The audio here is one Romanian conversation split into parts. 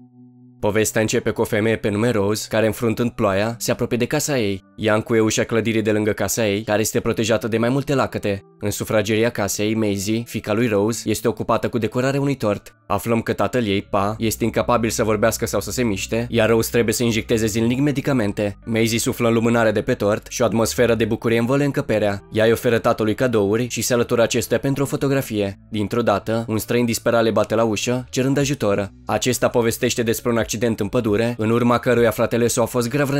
Mm-hmm. Povestea începe cu o femeie pe nume Rose, care înfruntând ploaia, se apropie de casa ei. Ea încuie ușa clădirii de lângă casa ei, care este protejată de mai multe lacăte. În sufrageria casei, Maisie, fica lui Rose, este ocupată cu decorarea unui tort. Aflăm că tatăl ei, Pa, este incapabil să vorbească sau să se miște, iar Rose trebuie să injecteze zilnic medicamente. Maisie suflă în lumânare de pe tort și o atmosferă de bucurie învăle încăperea. Ea îi oferă tatălui cadouri și se alătură acestea pentru o fotografie. Dintr-o dată, un străin disperat le bate la ușă, cerând ajutor. Acesta povestește despre un accident accident în pădure, în urma căruia fratele său a fost grav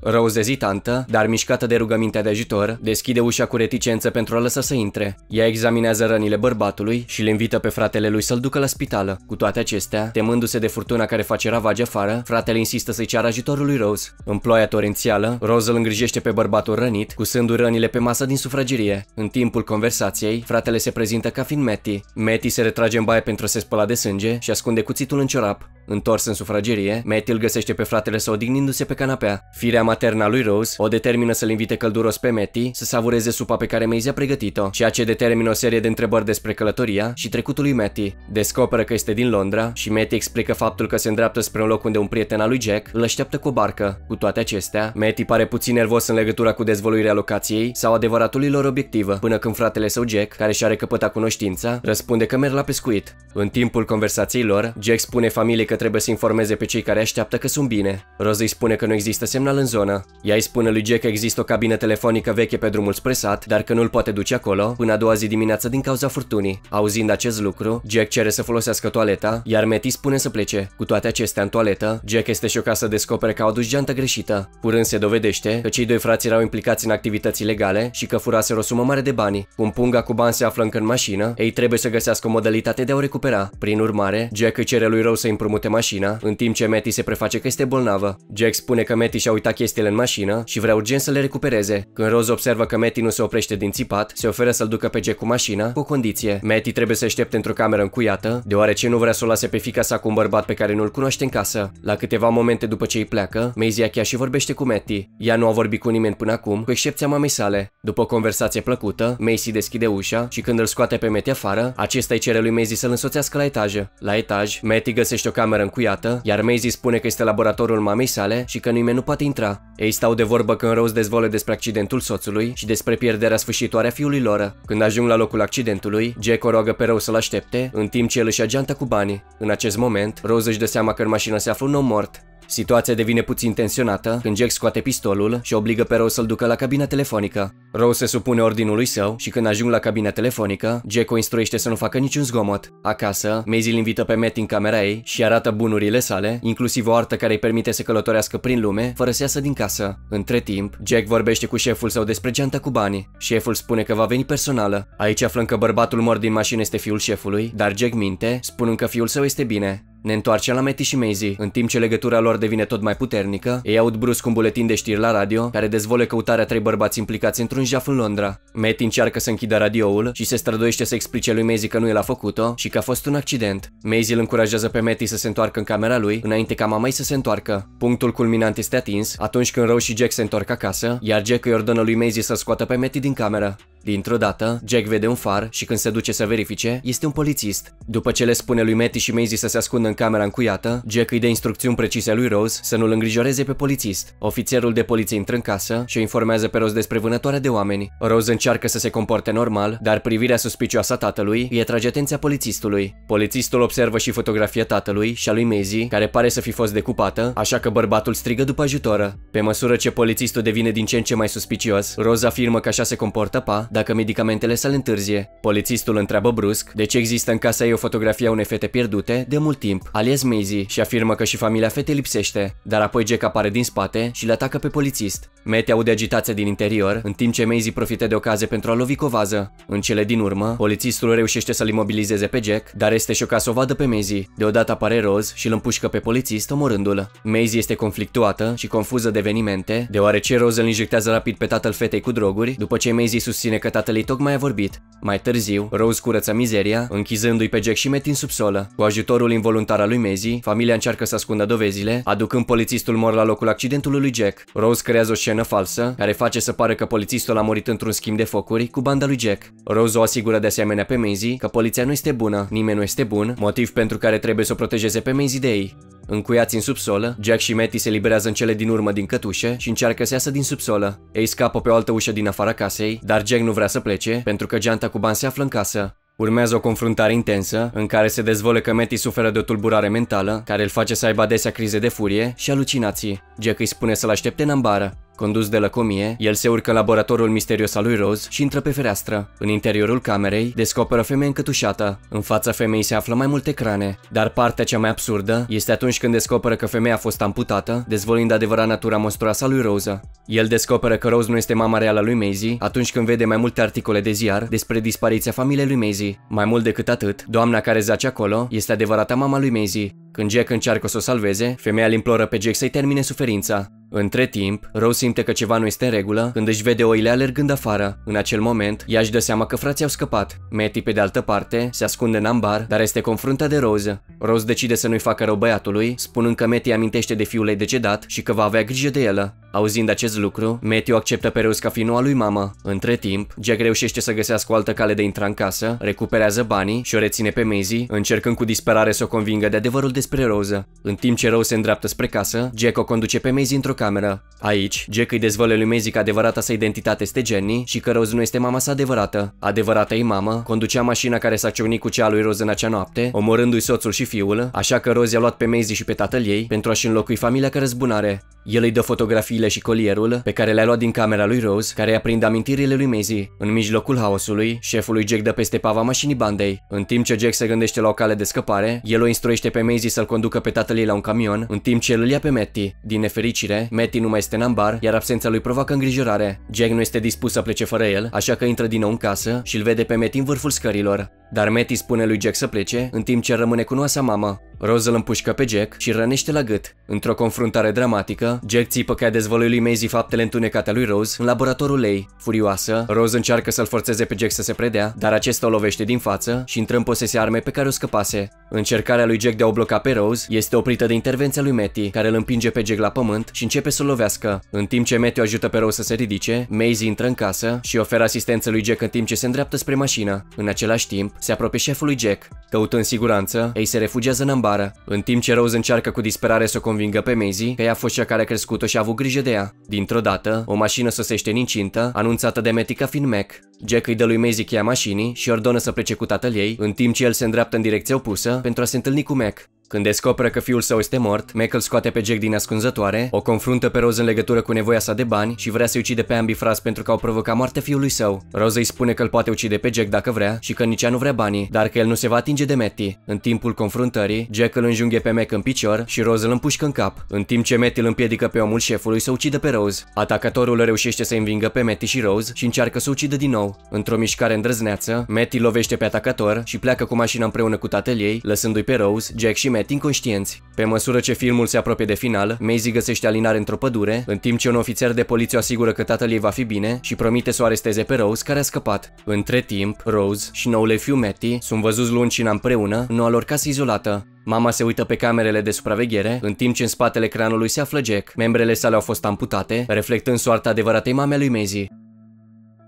Rose ezitantă, dar mișcată de rugămintea de ajutor, deschide ușa cu reticență pentru a lăsa să intre. Ea examinează rănile bărbatului și îl invită pe fratele lui să-l ducă la spitală. Cu toate acestea, temându-se de furtuna care face ravage afară, fratele insistă să-i ceară ajutorul lui Rose. În ploaia torențială, Rose îl îngrijește pe bărbatul rănit, cusându rănile pe masa din sufragerie. În timpul conversației, fratele se prezintă ca fiind Matty. Matty se retrage în baie pentru a se spăla de sânge și ascunde cuțitul în ciorap. Întors în sufragerie, Matty îl găsește pe fratele său odihnindu-se pe canapea. Firea materna lui Rose o determină să-l invite călduros pe Matty să savureze supa pe care Maisie a pregătit-o, ceea ce determină o serie de întrebări despre călătoria și trecutul lui Matty. Descoperă că este din Londra și Matty explică faptul că se îndreaptă spre un loc unde un prieten al lui Jack îl așteaptă cu o barcă. Cu toate acestea, Matty pare puțin nervos în legătură cu dezvăluirea locației sau adevăratului lor obiectiv, până când fratele său Jack, care și-a recăpătat cunoștința, răspunde că merg la pescuit. În timpul conversației lor, Jack spune familiei că trebuie să informeze pe cei care așteaptă că sunt bine. Rose îi spune că nu există semnal în zonă zonă. Ea îi spune lui Jack că există o cabină telefonică veche pe drumul spre sat, dar că nu-l poate duce acolo până a doua zi dimineață din cauza furtunii. Auzind acest lucru, Jack cere să folosească toaleta, iar Meti spune să plece. Cu toate acestea în toaletă, Jack este șocat să descopere că au adus geanta greșită. Curând se dovedește că cei doi frați erau implicați în activități ilegale și că furaseră o sumă mare de bani. Cum punga cu bani se află încă în mașină, ei trebuie să găsească o modalitate de a o recupera. Prin urmare, Jack îi cere lui Rău să împrumute mașina, în timp ce Meti se preface că este bolnavă. Jack spune că Meti și-a uitat chestiile în mașină și vrea urgent să le recupereze. Când Rose observă că Matty nu se oprește din țipat, se oferă să-l ducă pe Jack cu mașina, cu condiție. Matty trebuie să aștepte într-o cameră încuiată, deoarece nu vrea să o lase pe fica sa cu un bărbat pe care nu-l cunoaște în casă. La câteva momente după ce îi pleacă, Maisie chiar și vorbește cu Matty. Ea nu a vorbit cu nimeni până acum, cu excepția mamei sale. După o conversație plăcută, Macy deschide ușa și când îl scoate pe Matty afară, acesta îi cere lui Maisie să-l însoțească la etaj. La etaj, Matty găsește o cameră încuiată, iar Maisie spune că este laboratorul mamei sale și că nimeni nu poate intra. Ei stau de vorbă când Rose dezvolă despre accidentul soțului și despre pierderea sfârșitoare a fiului lor. Când ajung la locul accidentului, Jack o roagă pe Rose să-l aștepte, în timp ce el își ia geanta cu banii. În acest moment, Rose își dă seama că în mașină se află un om mort. Situația devine puțin tensionată când Jack scoate pistolul și obligă pe Rose să-l ducă la cabina telefonică. Rose se supune ordinului său și când ajung la cabina telefonică, Jack o instruiește să nu facă niciun zgomot. Acasă, Maisie îl invită pe Matt în camera ei și arată bunurile sale, inclusiv o artă care îi permite să călătorească prin lume fără să iasă din casă. Între timp, Jack vorbește cu șeful său despre geanta cu banii. Șeful spune că va veni personală. Aici aflăm că bărbatul mor din mașină este fiul șefului, dar Jack minte, spunând că fiul său este bine. Ne întoarcem la Matty și Maisie. În timp ce legătura lor devine tot mai puternică, ei aud brusc un buletin de știri la radio care dezvole căutarea trei bărbați implicați într-un jaf în Londra. Matty încearcă să închidă radioul și se străduiește să explice lui Maisie că nu el a făcut-o și că a fost un accident. Maisie îl încurajează pe Matty să se întoarcă în camera lui, înainte ca mama să se întoarcă. Punctul culminant este atins atunci când Rose și Jack se întorc acasă, iar Jack îi ordonă lui Maisie să scoată pe Matty din cameră. Dintr-o dată, Jack vede un far și când se duce să verifice, este un polițist. După ce le spune lui Matty și Maisie să se ascundă în camera încuiată, Jack îi dă instrucțiuni precise lui Rose să nu-l îngrijoreze pe polițist. Ofițerul de poliție intră în casă și o informează pe Rose despre vânătoarea de oameni. Rose încearcă să se comporte normal, dar privirea suspicioasă a tatălui îi atrage atenția polițistului. Polițistul observă și fotografia tatălui și a lui Maisie, care pare să fi fost decupată, așa că bărbatul strigă după ajutoră. Pe măsură ce polițistul devine din ce în ce mai suspicios, Rose afirmă că așa se comportă pa, dacă medicamentele să le întârzie. Polițistul întreabă brusc de ce există în casa ei o fotografie a unei fete pierdute de mult timp, alias Maisie, și afirmă că și familia fetei lipsește, dar apoi Jack apare din spate și le atacă pe polițist. Matt aude agitația din interior, în timp ce Maisie profită de ocazie pentru a lovi covază. În cele din urmă, polițistul reușește să-l imobilizeze pe Jack, dar este șocat să o vadă pe Maisie. Deodată apare Rose și îl împușcă pe polițist, omorându-l. Maisie este conflictuată și confuză de evenimente, deoarece Rose îl injectează rapid pe tatăl fetei cu droguri, după ce Maisie susține că că tatăl ei tocmai a vorbit. Mai târziu, Rose curăță mizeria, închizându-i pe Jack și Matt în subsolă. Cu ajutorul involuntar al lui Maisie, familia încearcă să ascundă dovezile, aducând polițistul mor la locul accidentului lui Jack. Rose creează o scenă falsă, care face să pară că polițistul a murit într-un schimb de focuri cu banda lui Jack. Rose o asigură de asemenea pe Maisie că poliția nu este bună, nimeni nu este bun, motiv pentru care trebuie să o protejeze pe Maisie de ei. Încuiați în subsolă, Jack și Matty se liberează în cele din urmă din cătușe și încearcă să iasă din subsolă. Ei scapă pe o altă ușă din afara casei, dar Jack nu vrea să plece pentru că geanta cu bani se află în casă. Urmează o confruntare intensă, în care se dezvolă că Matty suferă de o tulburare mentală, care îl face să aibă adesea crize de furie și alucinații. Jack îi spune să-l aștepte în ambară. Condus de lăcomie, el se urcă în laboratorul misterios al lui Rose și intră pe fereastră. În interiorul camerei, descoperă femeie încătușată. În fața femeii se află mai multe crane, dar partea cea mai absurdă este atunci când descoperă că femeia a fost amputată, dezvolind adevărata natura monstruoasă a lui Rose. El descoperă că Rose nu este mama reală lui Maisie atunci când vede mai multe articole de ziar despre dispariția familiei lui Maisie. Mai mult decât atât, doamna care zace acolo este adevărata mama lui Maisie. Când Jack încearcă să o salveze, femeia îl imploră pe Jack să-i termine suferința. Între timp, Rose simte că ceva nu este în regulă când își vede oile alergând afară. În acel moment, ea își dă seama că frații au scăpat. Meti pe de altă parte, se ascunde în ambar, dar este confruntat de Rose. Rose decide să nu-i facă rău băiatului, spunând că Meti amintește de fiul ei decedat și că va avea grijă de el. Auzind acest lucru, Meti o acceptă pe Rose ca fi noua lui mamă. Între timp, Jack reușește să găsească o altă cale de intra în casă, recuperează banii și o reține pe Maisie, încercând cu disperare să o convingă de adevărul despre Rose. În timp ce Rose se îndreaptă spre casă, Jack o conduce pe Maisie într-o videocameră. Aici, Jack îi dezvăluie lui Maisie că adevărata sa identitate este Jenny și că Rose nu este mama sa adevărată. Adevărata ei mamă conducea mașina care s-a ciocnit cu cea lui Rose în acea noapte, omorându-i soțul și fiul, așa că Rose i-a luat pe Maisie și pe tatăl ei pentru a-și înlocui familia ca răzbunare. El îi dă fotografiile și colierul pe care le-a luat din camera lui Rose, care i-a prind amintirile lui Maisie. În mijlocul haosului, șeful lui Jack dă peste pava mașinii bandei. În timp ce Jack se gândește la o cale de scăpare, el o instruiește pe Maisie să-l conducă pe tatăl ei la un camion, în timp ce îl ia pe Matty. Din nefericire, Matty nu mai este în ambar, iar absența lui provoacă îngrijorare. Jack nu este dispus să plece fără el, așa că intră din nou în casă și îl vede pe Matty în vârful scărilor. Dar Matty spune lui Jack să plece, în timp ce rămâne cu noasa mamă. Rose îl împușcă pe Jack și rănește la gât. Într-o confruntare dramatică, Jack țipă că a dezvăluit lui Maisie faptele întunecate lui Rose în laboratorul ei. Furioasă, Rose încearcă să-l forțeze pe Jack să se predea, dar acesta o lovește din față și intră în posesia armei pe care o scăpase. Încercarea lui Jack de a o bloca pe Rose este oprită de intervenția lui Matty, care îl împinge pe Jack la pământ și începe să-l lovească. În timp ce Matty o ajută pe Rose să se ridice, Maisie intră în casă și oferă asistență lui Jack în timp ce se îndreaptă spre mașină. În același timp, se apropie șeful lui Jack. Căutând siguranță, ei se refugiază în ambar bară, în timp ce Rose încearcă cu disperare să o convingă pe Maisie că ea a fost cea care a crescut-o și a avut grijă de ea. Dintr-o dată, o mașină sosește în incintă, anunțată de Metica Finmec. Jack îi dă lui Maisie cheia mașinii și ordonă să plece cu tatăl ei, în timp ce el se îndreaptă în direcția opusă pentru a se întâlni cu Mac. Când descoperă că fiul său este mort, Mac îl scoate pe Jack din ascunzătoare, o confruntă pe Rose în legătură cu nevoia sa de bani și vrea să-i ucide pe ambii frați pentru că au provocat moartea fiului său. Rose îi spune că îl poate ucide pe Jack dacă vrea și că nici ea nu vrea banii, dar că el nu se va atinge de Matty. În timpul confruntării, Jack îl înjunghe pe Mac în picior și Rose îl împușcă în cap, în timp ce Matty îl împiedică pe omul șefului să ucidă pe Rose. Atacatorul reușește să învingă pe Matty și Rose și încearcă să ucidă din nou nou. Într-o mișcare îndrăzneață, Matty lovește pe atacator și pleacă cu mașina împreună cu tatăl ei, lăsându-i pe Rose, Jack și Matt inconștienți. Pe măsură ce filmul se apropie de final, Maisie găsește alinare într-o pădure, în timp ce un ofițer de poliție o asigură că tatăl ei va fi bine și promite să o aresteze pe Rose, care a scăpat. Între timp, Rose și noule fiu Matty sunt văzuți cina împreună, nu a lor casă izolată. Mama se uită pe camerele de supraveghere, în timp ce în spatele creanului se află Jack. Membrele sale au fost amputate, reflectând soarta adevăratei mamei lui Maisie.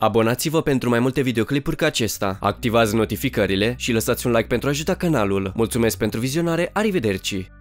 Abonați-vă pentru mai multe videoclipuri ca acesta, activați notificările și lăsați un like pentru a ajuta canalul. Mulțumesc pentru vizionare, arrivederci!